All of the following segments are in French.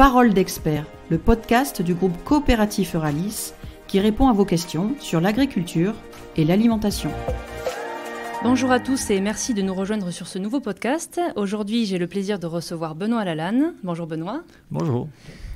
Parole d'expert, le podcast du groupe coopératif Euralis qui répond à vos questions sur l'agriculture et l'alimentation. Bonjour à tous et merci de nous rejoindre sur ce nouveau podcast. Aujourd'hui, j'ai le plaisir de recevoir Benoît Lalanne. Bonjour Benoît. Bonjour.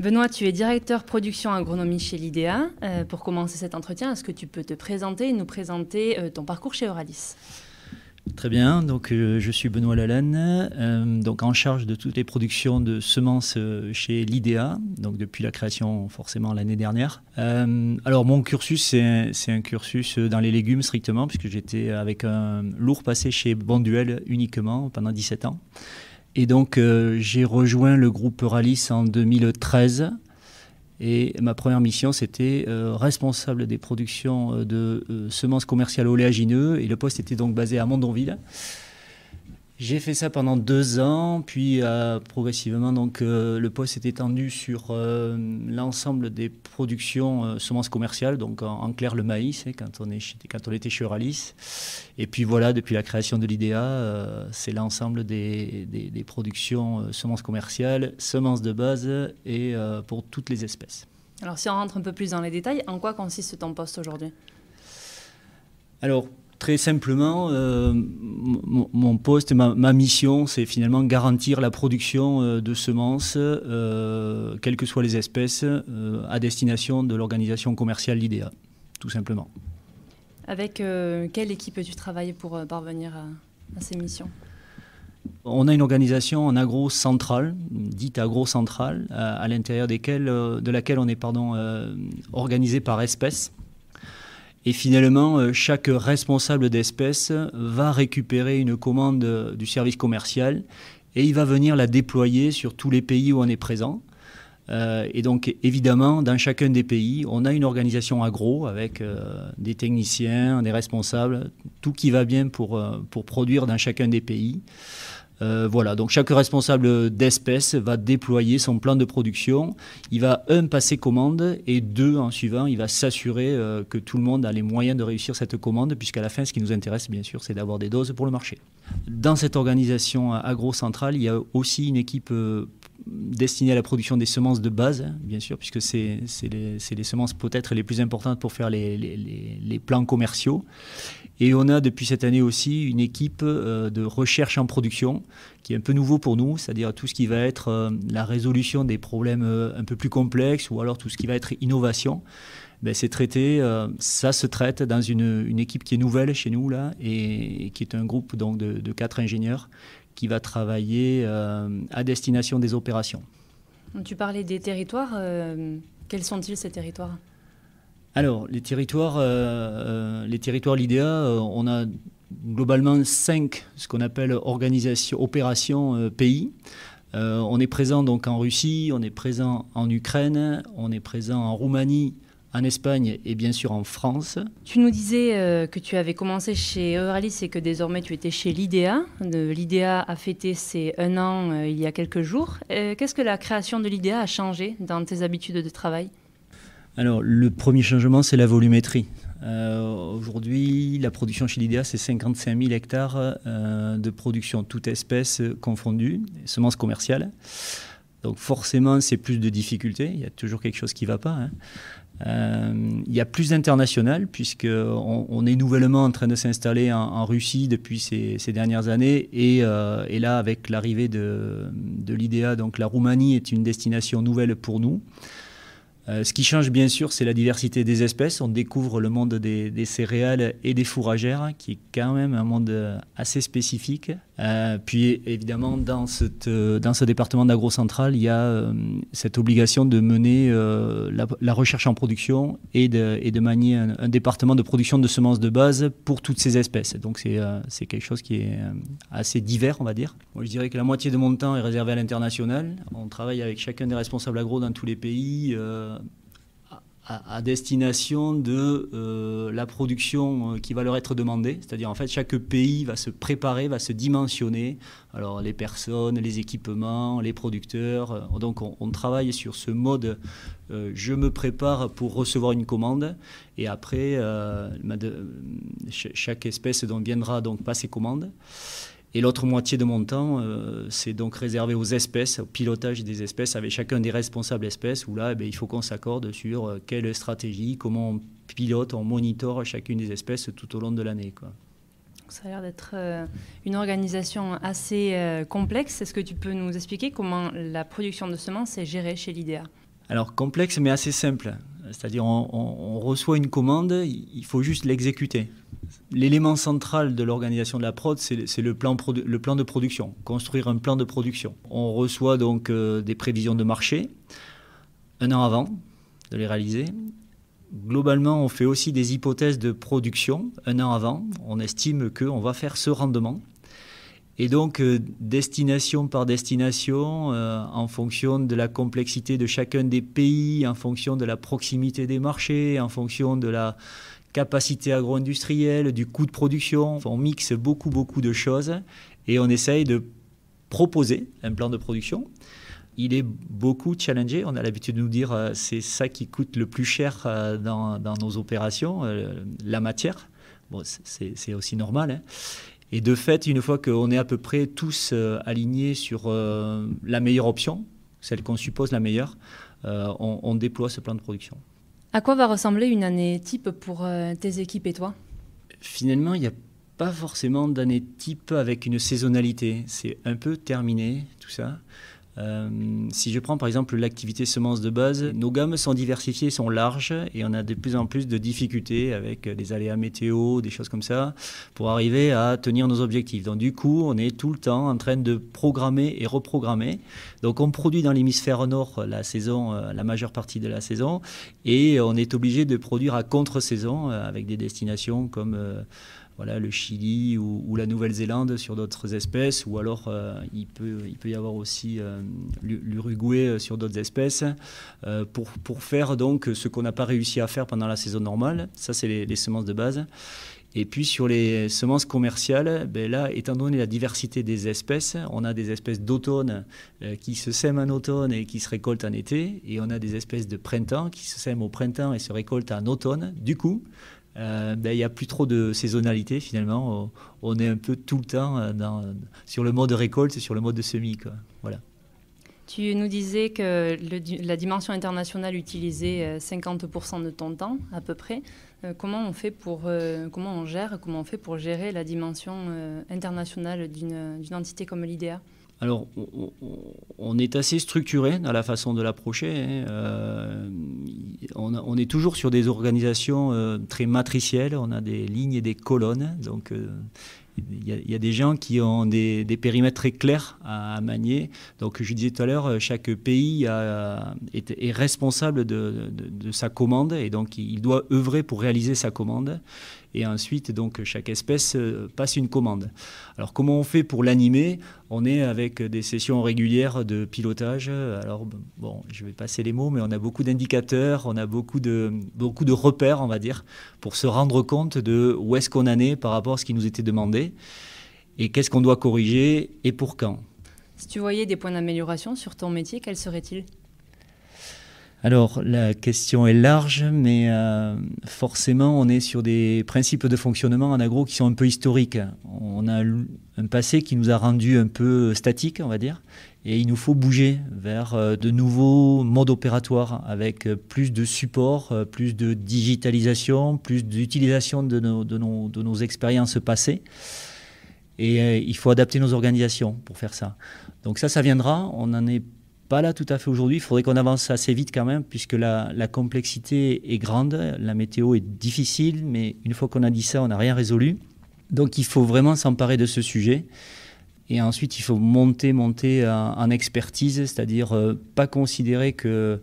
Benoît, tu es directeur production agronomie chez l'IDEA. Euh, pour commencer cet entretien, est-ce que tu peux te présenter et nous présenter euh, ton parcours chez Euralis Très bien, donc euh, je suis Benoît Lalanne, euh, donc en charge de toutes les productions de semences euh, chez l'IDEA, donc depuis la création forcément l'année dernière. alors mon cursus, c'est un, cursus dans les légumes strictement, puisque j'étais avec un lourd passé chez Bonduel uniquement pendant 17 ans. Et donc j'ai rejoint le groupe Ralis en 2013 et ma première mission, c'était euh, responsable des productions euh, de euh, semences commerciales oléagineuses. Et le poste était donc basé à Mondonville. J'ai fait ça pendant deux ans, puis euh, progressivement, donc euh, le poste s'est étendu sur euh, l'ensemble des productions semences commerciales, donc en, clair le maïs, hein, quand, on est chez, était chez Euralis. Et puis voilà, depuis la création de l'IDEA, c'est l'ensemble des, des, productions semences commerciales, semences de base et pour toutes les espèces. Alors si on rentre un peu plus dans les détails, en quoi consiste ton poste aujourd'hui Alors, Très simplement, euh, mon poste, ma, ma mission, c'est finalement garantir la production euh, de semences, euh, quelles que soient les espèces, à destination de l'organisation commerciale L'IDEA, tout simplement. Avec quelle équipe tu travailles pour parvenir à, ces missions on a une organisation en agro centrale, dite agro centrale, à, l'intérieur l'intérieur de laquelle on est pardon, organisé par espèces. Et finalement, euh, chaque responsable d'espèce va récupérer une commande euh, du service commercial et il va venir la déployer sur tous les pays où on est présent. Euh, et donc, évidemment, dans chacun des pays, on a une organisation agro avec des techniciens, des responsables, tout qui va bien pour, pour produire dans chacun des pays. Euh, voilà, donc chaque responsable d'espèce va déployer son plan de production. Il va, un, passer commande et deux, en suivant, il va s'assurer euh, que tout le monde a les moyens de réussir cette commande, puisqu'à la fin, ce qui nous intéresse, bien sûr, c'est d'avoir des doses pour le marché. Dans cette organisation agro-centrale, il y a aussi une équipe euh, destinée à la production des semences de base, hein, bien sûr, puisque c'est les, semences peut-être les plus importantes pour faire les, les plans commerciaux. Et on a depuis cette année aussi une équipe euh, de recherche en production qui est un peu nouveau pour nous, c'est-à-dire tout ce qui va être euh, la résolution des problèmes euh, un peu plus complexes ou alors tout ce qui va être innovation. Ben, c'est traité, ça se traite dans une, équipe qui est nouvelle chez nous là et, qui est un groupe donc de, quatre ingénieurs qui va travailler à destination des opérations. Tu parlais des territoires. quels sont-ils ces territoires alors, les territoires, euh, euh, les territoires LIDEA, euh, on a globalement cinq, ce qu'on appelle organisation, opérations pays. on est présent donc en Russie, on est présent en Ukraine, on est présent en Roumanie, en Espagne et bien sûr en France. Tu nous disais que tu avais commencé chez Euralis et que désormais tu étais chez l'IDEA. L'IDEA a fêté ses un an il y a quelques jours. Qu'est-ce que la création de l'IDEA a changé dans tes habitudes de travail alors, le premier changement, c'est la volumétrie. Euh, aujourd'hui, la production chez l'IDEA, c'est 55 000 hectares euh, de production, toutes espèces confondues, semences commerciales. Donc forcément, c'est plus de difficultés. Il y a toujours quelque chose qui ne va pas. Hein. Euh, il y a plus d'international, puisqu'on on est nouvellement en train de s'installer en, Russie depuis ces, dernières années. Et, là, avec l'arrivée de, de l'IDEA, donc la Roumanie est une destination nouvelle pour nous. Euh, ce qui change bien sûr, c'est la diversité des espèces. On découvre le monde des, des, céréales et des fourragères, qui est quand même un monde euh, assez spécifique. Euh, puis évidemment, dans, cette, euh, dans ce département dagro il y a euh, cette obligation de mener la, recherche en production et de, et de manier un, département de production de semences de base pour toutes ces espèces. Donc c'est quelque chose qui est assez divers, on va dire. Moi, je dirais que la moitié de mon temps est réservée à l'international. On travaille avec chacun des responsables agro dans tous les pays à, destination de euh, la production euh, qui va leur être demandée. C'est-à-dire, en fait, chaque pays va se préparer, va se dimensionner. Alors, les personnes, les équipements, les producteurs. Euh, donc, on, travaille sur ce mode je me prépare pour recevoir une commande. Et après, chaque espèce donc, viendra donc passer commande. Et l'autre moitié de mon temps, euh, c'est donc réservé aux espèces, au pilotage des espèces, avec chacun des responsables espèces, où là, eh ben, il faut qu'on s'accorde sur euh, quelle stratégie, comment on pilote, on monitore chacune des espèces tout au long de l'année. Ça a l'air d'être euh, une organisation assez complexe. Est-ce que tu peux nous expliquer comment la production de semences est gérée chez l'IDEA Alors complexe mais assez simple. C'est-à-dire, on, reçoit une commande, il faut juste l'exécuter. L'élément central de l'organisation de la prod, c'est le, plan de production, construire un plan de production. On reçoit donc euh, des prévisions de marché un an avant de les réaliser. Globalement, on fait aussi des hypothèses de production un an avant. On estime qu'on va faire ce rendement. Et donc, euh, destination par destination, euh, en fonction de la complexité de chacun des pays, en fonction de la proximité des marchés, en fonction de la capacité agro-industrielle, du coût de production, on mixe beaucoup, beaucoup de choses et on essaye de proposer un plan de production. Il est beaucoup challengé. On a l'habitude de nous dire euh, c'est ça qui coûte le plus cher dans, nos opérations, la matière. Bon, c'est aussi normal. Hein. Et de fait, une fois qu'on est à peu près tous euh, alignés sur euh, la meilleure option, celle qu'on suppose la meilleure, euh, on, on, déploie ce plan de production. À quoi va ressembler une année type pour tes équipes et toi Finalement, il n'y a pas forcément d'année type avec une saisonnalité. C'est un peu terminé tout ça. Euh, si je prends par exemple l'activité semences de base, nos gammes sont diversifiées, sont larges et on a de plus en plus de difficultés avec des aléas météo, des choses comme ça, pour arriver à tenir nos objectifs. Donc du coup, on est tout le temps en train de programmer et reprogrammer. Donc on produit dans l'hémisphère nord la saison, euh, la majeure partie de la saison et on est obligé de produire à contre-saison euh, avec des destinations comme voilà, le Chili ou, la Nouvelle-Zélande sur d'autres espèces, ou alors euh, il, peut, il peut y avoir aussi euh, l'Uruguay euh, sur d'autres espèces, pour, faire donc ce qu'on n'a pas réussi à faire pendant la saison normale. Ça, c'est les, semences de base. Et puis sur les semences commerciales, ben là, étant donné la diversité des espèces, on a des espèces d'automne qui se sèment en automne et qui se récoltent en été, et on a des espèces de printemps qui se sèment au printemps et se récoltent en automne. Du coup, euh, ben, il n'y a plus trop de saisonnalité finalement. On est un peu tout le temps euh, sur le mode récolte et sur le mode de semis. Voilà. Tu nous disais que la dimension internationale utilisait 50% euh, de ton temps à peu près. comment on fait pour comment on gère comment on fait pour gérer la dimension internationale d'une entité comme l'IDEA alors, on est assez structuré dans la façon de l'approcher. Hein. Euh, on, est toujours sur des organisations euh, très matricielles. On a des lignes et des colonnes. Donc, euh, il y, a, des gens qui ont des, périmètres très clairs à, manier. Donc, je disais tout à l'heure, euh, chaque pays euh, est, responsable de, sa commande et donc il doit œuvrer pour réaliser sa commande. Et ensuite, donc, chaque espèce euh, passe une commande. Alors, comment on fait pour l'animer On est avec des sessions régulières de pilotage. Alors, bon, je vais passer les mots, mais on a beaucoup d'indicateurs, on a beaucoup de, beaucoup de repères, on va dire, pour se rendre compte de où est-ce qu'on en est par rapport à ce qui nous était demandé et qu'est-ce qu'on doit corriger et pour quand. Si tu voyais des points d'amélioration sur ton métier, quels seraient-ils alors, la question est large, mais euh, forcément, on est sur des principes de fonctionnement en agro qui sont un peu historiques. On a un passé qui nous a rendu un peu statique, on va dire. Et il nous faut bouger vers euh, de nouveaux modes opératoires avec euh, plus de support, euh, plus de digitalisation, plus d'utilisation de nos, de nos expériences passées. Et il faut adapter nos organisations pour faire ça. Donc ça, ça viendra. On n'en est pas là tout à fait aujourd'hui. Il faudrait qu'on avance assez vite quand même, puisque la, complexité est grande, la météo est difficile, mais une fois qu'on a dit ça, on n'a rien résolu. Donc il faut vraiment s'emparer de ce sujet. Et ensuite, il faut monter, monter en, expertise, c'est-à-dire euh, pas considérer que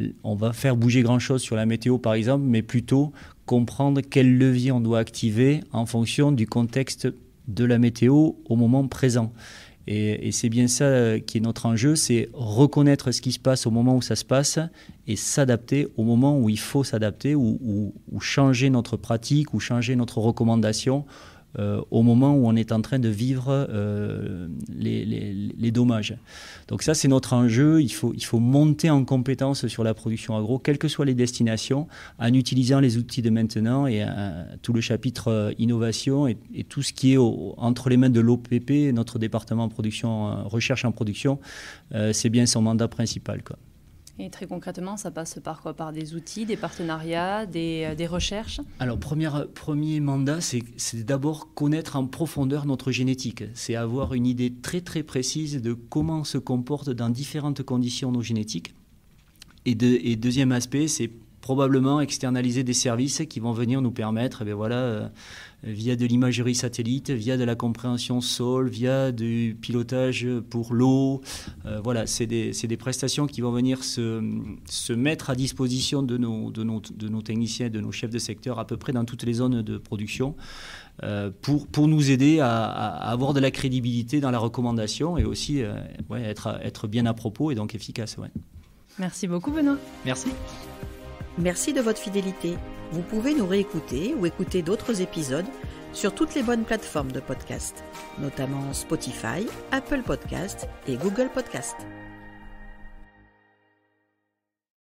euh, on va faire bouger grand-chose sur la météo, par exemple, mais plutôt comprendre quel levier on doit activer en fonction du contexte de la météo au moment présent. Et, c'est bien ça euh, qui est notre enjeu, c'est reconnaître ce qui se passe au moment où ça se passe et s'adapter au moment où il faut s'adapter ou changer notre pratique ou changer notre recommandation euh, au moment où on est en train de vivre euh, les, dommages. Donc ça, c'est notre enjeu. Il faut, il faut monter en compétence sur la production agro, quelles que soient les destinations, en utilisant les outils de maintenant et euh, tout le chapitre innovation et, tout ce qui est entre les mains de l'OPP, notre département en production, recherche en production, c'est bien son mandat principal. Quoi. Et très concrètement, ça passe par quoi Par des outils, des partenariats, des, euh, recherches Alors, premier premier mandat, c'est d'abord connaître en profondeur notre génétique. C'est avoir une idée très très précise de comment se comporte dans différentes conditions nos génétiques. Et, de, et deuxième aspect, c'est probablement externaliser des services qui vont venir nous permettre, eh voilà, euh, via de l'imagerie satellite, via de la compréhension sol, via du pilotage pour l'eau. Euh, voilà, c'est des, prestations qui vont venir se, se mettre à disposition de nos, de, nos, de nos, techniciens, de nos chefs de secteur à peu près dans toutes les zones de production. Euh, pour, pour nous aider à, avoir de la crédibilité dans la recommandation et aussi être, être bien à propos et donc efficace. Merci beaucoup Benoît. Merci. Merci de votre fidélité. Vous pouvez nous réécouter ou écouter d'autres épisodes sur toutes les bonnes plateformes de podcast, notamment Spotify, Apple Podcast et Google Podcast.